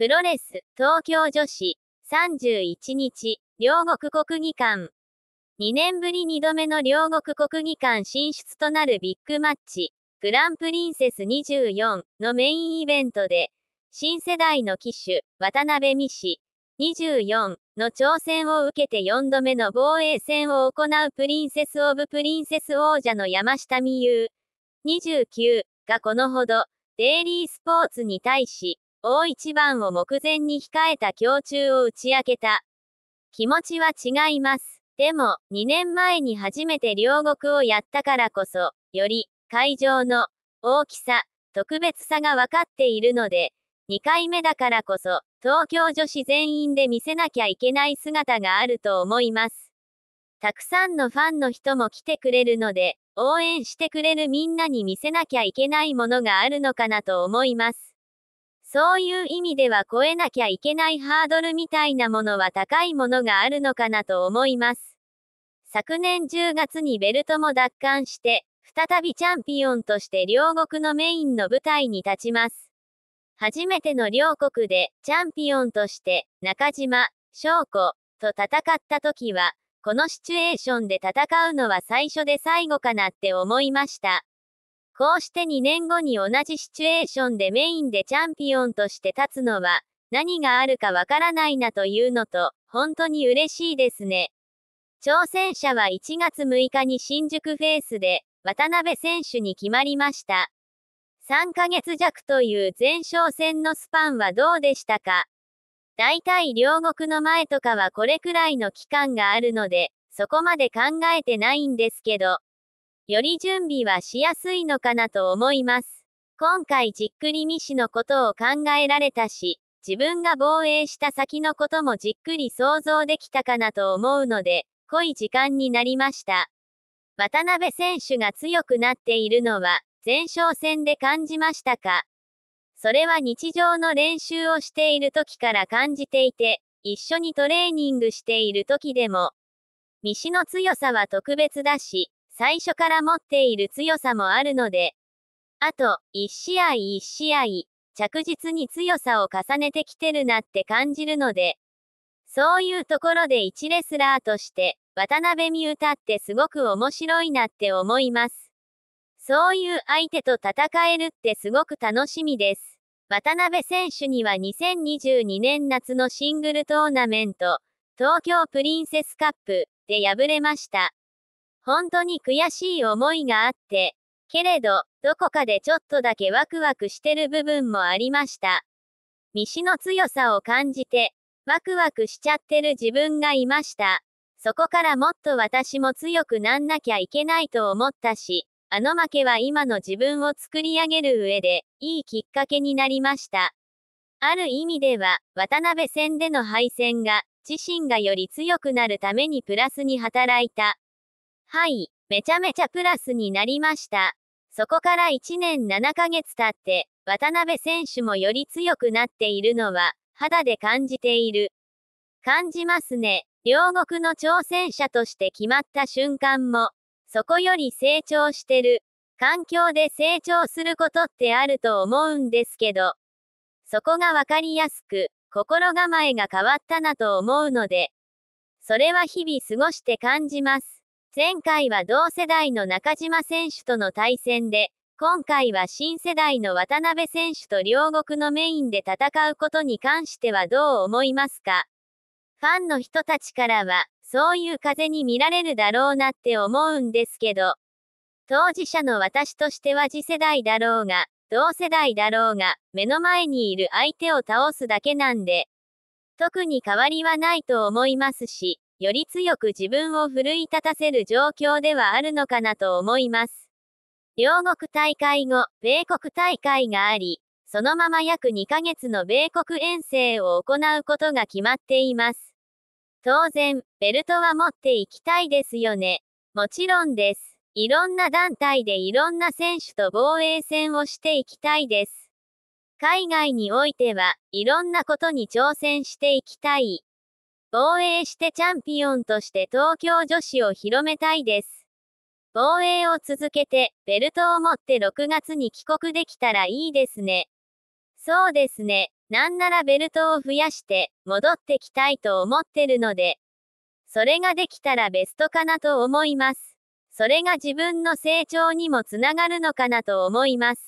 プロレス、東京女子、31日、両国国技館。2年ぶり2度目の両国国技館進出となるビッグマッチ、グランプリンセス24のメインイベントで、新世代の騎手、渡辺美氏、24の挑戦を受けて4度目の防衛戦を行うプリンセス・オブ・プリンセス王者の山下美優、29がこのほど、デイリースポーツに対し、大一番を目前に控えた胸中を打ち明けた。気持ちは違います。でも、2年前に初めて両国をやったからこそ、より、会場の、大きさ、特別さが分かっているので、2回目だからこそ、東京女子全員で見せなきゃいけない姿があると思います。たくさんのファンの人も来てくれるので、応援してくれるみんなに見せなきゃいけないものがあるのかなと思います。そういう意味では超えなきゃいけないハードルみたいなものは高いものがあるのかなと思います。昨年10月にベルトも奪還して、再びチャンピオンとして両国のメインの舞台に立ちます。初めての両国でチャンピオンとして中島、翔子と戦った時は、このシチュエーションで戦うのは最初で最後かなって思いました。こうして2年後に同じシチュエーションでメインでチャンピオンとして立つのは、何があるかわからないなというのと、本当に嬉しいですね。挑戦者は1月6日に新宿フェイスで、渡辺選手に決まりました。3ヶ月弱という前哨戦のスパンはどうでしたか大体両国の前とかはこれくらいの期間があるので、そこまで考えてないんですけど、より準備はしやすいのかなと思います。今回じっくりミシのことを考えられたし、自分が防衛した先のこともじっくり想像できたかなと思うので、濃い時間になりました。渡辺選手が強くなっているのは、前哨戦で感じましたかそれは日常の練習をしている時から感じていて、一緒にトレーニングしている時でも、西の強さは特別だし、最初から持っている強さもあるので、あと、1試合1試合、着実に強さを重ねてきてるなって感じるので、そういうところで1レスラーとして、渡辺美歌ってすごく面白いなって思います。そういう相手と戦えるってすごく楽しみです。渡辺選手には2022年夏のシングルトーナメント、東京プリンセスカップで敗れました。本当に悔しい思いがあって、けれど、どこかでちょっとだけワクワクしてる部分もありました。西の強さを感じて、ワクワクしちゃってる自分がいました。そこからもっと私も強くなんなきゃいけないと思ったし、あの負けは今の自分を作り上げる上で、いいきっかけになりました。ある意味では、渡辺戦での敗戦が、自身がより強くなるためにプラスに働いた、はい、めちゃめちゃプラスになりました。そこから1年7ヶ月経って、渡辺選手もより強くなっているのは、肌で感じている。感じますね。両国の挑戦者として決まった瞬間も、そこより成長してる。環境で成長することってあると思うんですけど、そこがわかりやすく、心構えが変わったなと思うので、それは日々過ごして感じます。前回は同世代の中島選手との対戦で、今回は新世代の渡辺選手と両国のメインで戦うことに関してはどう思いますかファンの人たちからは、そういう風に見られるだろうなって思うんですけど、当事者の私としては次世代だろうが、同世代だろうが、目の前にいる相手を倒すだけなんで、特に変わりはないと思いますし、より強く自分を奮い立たせる状況ではあるのかなと思います。両国大会後、米国大会があり、そのまま約2ヶ月の米国遠征を行うことが決まっています。当然、ベルトは持っていきたいですよね。もちろんです。いろんな団体でいろんな選手と防衛戦をしていきたいです。海外においては、いろんなことに挑戦していきたい。防衛してチャンピオンとして東京女子を広めたいです。防衛を続けて、ベルトを持って6月に帰国できたらいいですね。そうですね。なんならベルトを増やして、戻ってきたいと思ってるので、それができたらベストかなと思います。それが自分の成長にもつながるのかなと思います。